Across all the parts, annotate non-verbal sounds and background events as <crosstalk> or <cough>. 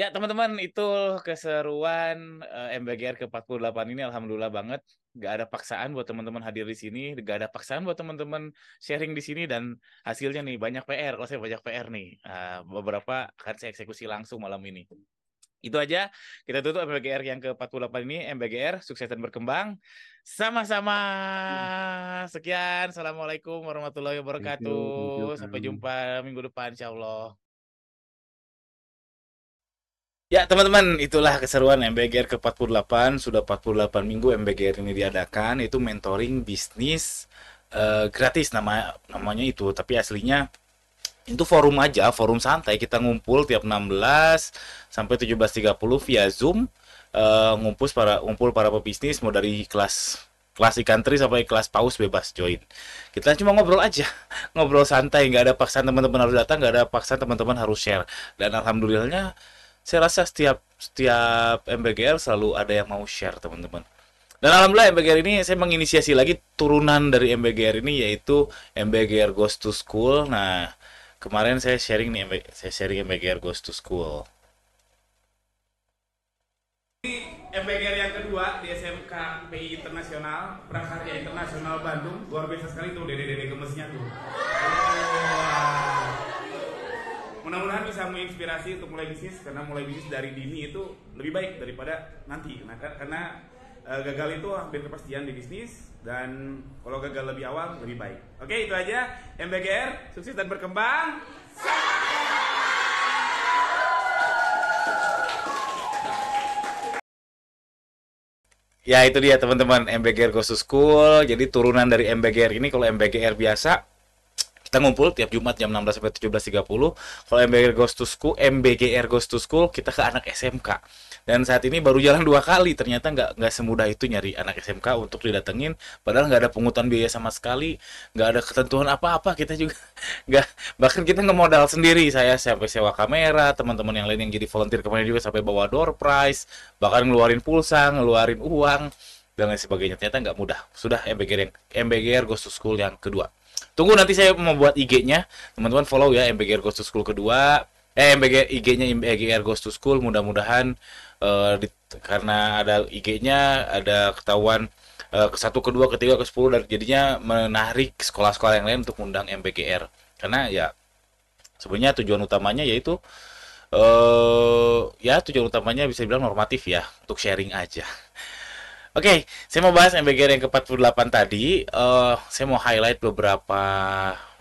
Ya teman-teman itu keseruan uh, MBGR ke-48 ini alhamdulillah banget. Gak ada paksaan buat teman-teman hadir di sini, gak ada paksaan buat teman-teman sharing di sini dan hasilnya nih banyak PR. Kalau saya banyak PR nih, uh, beberapa akan saya eksekusi langsung malam ini. Itu aja, kita tutup MBGR yang ke-48 ini. MBGR, sukses dan berkembang. Sama-sama. Sekian, Assalamualaikum warahmatullahi wabarakatuh. Sampai jumpa minggu depan, insya Allah. Ya teman-teman itulah keseruan MBGR ke-48 Sudah 48 minggu MBGR ini diadakan Itu mentoring bisnis uh, gratis nama namanya itu Tapi aslinya itu forum aja forum santai Kita ngumpul tiap 16 sampai 17.30 via Zoom uh, ngumpul para ngumpul para pebisnis mau dari kelas kelas ikan teri sampai kelas paus bebas join kita cuma ngobrol aja ngobrol santai nggak ada paksaan teman-teman harus datang nggak ada paksaan teman-teman harus share dan alhamdulillahnya saya rasa setiap setiap MBGR selalu ada yang mau share teman-teman dan alhamdulillah MBGR ini saya menginisiasi lagi turunan dari MBGR ini yaitu MBGR Goes to School nah kemarin saya sharing nih MB, saya sharing MBGR Goes to School MBGR yang kedua di SMK PI Internasional Prakarya Internasional Bandung luar biasa sekali tuh dede-dede gemesnya tuh. Oh, mudah-mudahan bisa menginspirasi untuk mulai bisnis karena mulai bisnis dari dini itu lebih baik daripada nanti nah, karena e, gagal itu hampir kepastian di bisnis dan kalau gagal lebih awal lebih baik oke itu aja MBGR sukses dan berkembang Ya itu dia teman-teman MBGR khusus School. Jadi turunan dari MBGR ini kalau MBGR biasa kita ngumpul tiap Jumat jam 16 sampai 17.30. Kalau MBGR Goes to School, MBGR Goes to School kita ke anak SMK. Dan saat ini baru jalan dua kali, ternyata nggak nggak semudah itu nyari anak SMK untuk didatengin. Padahal nggak ada pungutan biaya sama sekali, nggak ada ketentuan apa-apa. Kita juga <laughs> nggak bahkan kita ngemodal sendiri. Saya sampai sewa kamera, teman-teman yang lain yang jadi volunteer kemarin juga sampai bawa door prize, bahkan ngeluarin pulsa, ngeluarin uang dan lain sebagainya. Ternyata nggak mudah. Sudah MBGR yang MBGR Ghost to School yang kedua. Tunggu nanti saya mau buat IG-nya. Teman-teman follow ya MBGR Ghost to School kedua. Eh MBG IG-nya MBGR Ghost to School mudah-mudahan uh, karena ada IG-nya ada ketahuan uh, ke satu, kedua, ketiga, ke sepuluh dan jadinya menarik sekolah-sekolah yang lain untuk undang MBGR. Karena ya sebenarnya tujuan utamanya yaitu eh uh, ya tujuan utamanya bisa bilang normatif ya untuk sharing aja. Oke, okay, saya mau bahas MBGR yang ke-48 tadi. Uh, saya mau highlight beberapa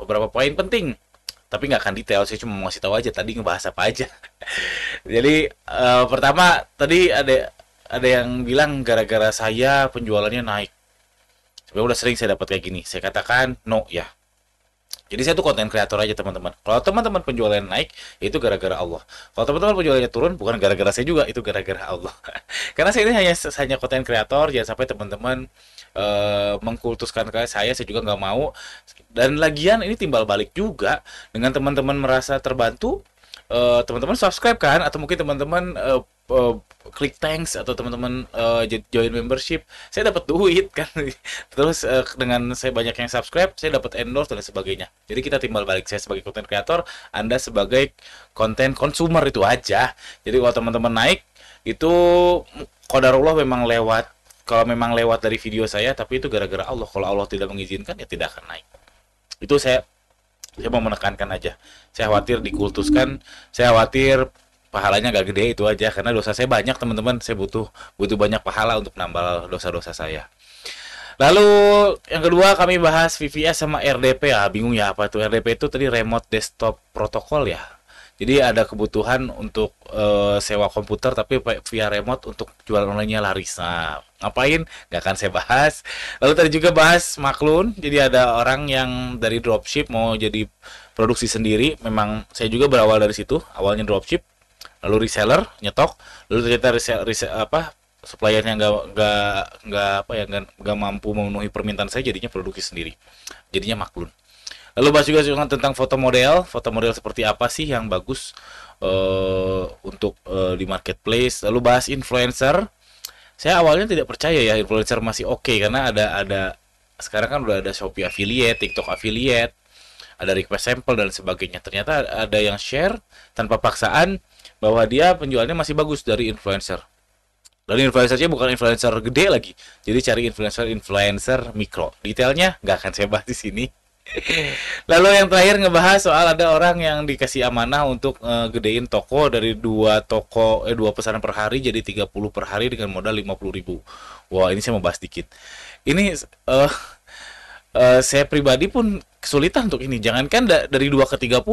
beberapa poin penting. Tapi nggak akan detail, saya cuma mau ngasih tahu aja tadi ngebahas apa aja. <laughs> Jadi uh, pertama tadi ada ada yang bilang gara-gara saya penjualannya naik. Sebenarnya udah sering saya dapat kayak gini. Saya katakan no ya. Jadi saya tuh konten kreator aja teman-teman. Kalau teman-teman penjualan naik itu gara-gara Allah. Kalau teman-teman penjualannya turun bukan gara-gara saya juga, itu gara-gara Allah. <laughs> Karena saya ini hanya hanya konten kreator, jangan sampai teman-teman uh, mengkultuskan kayak saya, saya juga nggak mau. Dan lagian ini timbal balik juga dengan teman-teman merasa terbantu, eh, teman-teman uh, subscribe kan atau mungkin teman-teman uh, uh, eh, klik thanks atau teman-teman uh, join membership saya dapat duit <laughs> kan terus uh, dengan saya banyak yang subscribe saya dapat endorse dan sebagainya jadi kita timbal balik saya sebagai konten kreator anda sebagai konten konsumer itu aja jadi kalau teman-teman naik itu kodarullah memang lewat kalau memang lewat dari video saya tapi itu gara-gara Allah kalau Allah tidak mengizinkan ya tidak akan naik itu saya saya mau menekankan aja saya khawatir dikultuskan saya khawatir pahalanya nggak gede itu aja karena dosa saya banyak teman-teman saya butuh butuh banyak pahala untuk nambal dosa-dosa saya lalu yang kedua kami bahas VVS sama RDP ya ah, bingung ya apa itu RDP itu tadi remote desktop protokol ya jadi ada kebutuhan untuk e, sewa komputer tapi via remote untuk jual online-nya laris. Nah, ngapain? Gak akan saya bahas. Lalu tadi juga bahas maklun. Jadi ada orang yang dari dropship mau jadi produksi sendiri. Memang saya juga berawal dari situ. Awalnya dropship lalu reseller nyetok lalu ternyata resell, resell, apa suppliernya nggak nggak nggak apa ya nggak mampu memenuhi permintaan saya jadinya produksi sendiri jadinya maklun lalu bahas juga tentang foto model foto model seperti apa sih yang bagus uh, untuk uh, di marketplace lalu bahas influencer saya awalnya tidak percaya ya influencer masih oke okay, karena ada ada sekarang kan udah ada Shopee affiliate, TikTok affiliate, ada request sampel dan sebagainya ternyata ada yang share tanpa paksaan bahwa dia penjualnya masih bagus dari influencer dan influencernya bukan influencer gede lagi jadi cari influencer influencer mikro detailnya nggak akan saya bahas di sini <laughs> Lalu yang terakhir ngebahas soal ada orang yang dikasih amanah untuk e, gedein toko dari dua toko eh dua pesanan per hari jadi 30 per hari dengan modal 50.000. Wah, ini saya mau bahas dikit. Ini e, saya pribadi pun kesulitan untuk ini. Jangankan da dari 2 ke 30.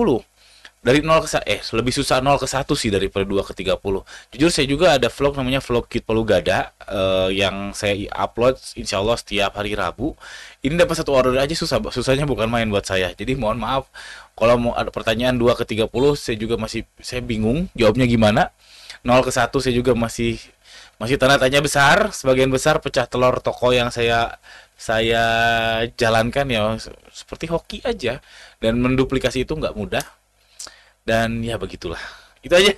Dari 0 ke eh lebih susah 0 ke 1 sih daripada 2 ke 30. Jujur saya juga ada vlog namanya vlog Kit Pelugada uh, eh, yang saya upload insya Allah setiap hari Rabu. Ini dapat satu order aja susah susahnya bukan main buat saya. Jadi mohon maaf kalau mau ada pertanyaan 2 ke 30 saya juga masih saya bingung jawabnya gimana. 0 ke 1 saya juga masih masih tanda tanya besar, sebagian besar pecah telur toko yang saya saya jalankan ya seperti hoki aja dan menduplikasi itu nggak mudah dan ya begitulah itu aja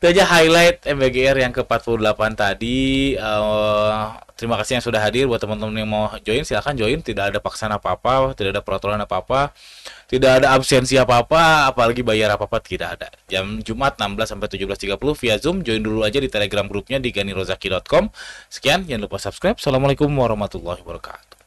itu aja highlight MBGR yang ke 48 tadi uh, Terima kasih yang sudah hadir buat teman-teman yang mau join silahkan join tidak ada paksaan apa-apa tidak ada peraturan apa-apa tidak ada absensi apa-apa apalagi bayar apa-apa tidak ada jam Jumat 16 sampai 17.30 via Zoom join dulu aja di Telegram grupnya di ganirozaki.com sekian jangan lupa subscribe Assalamualaikum warahmatullahi wabarakatuh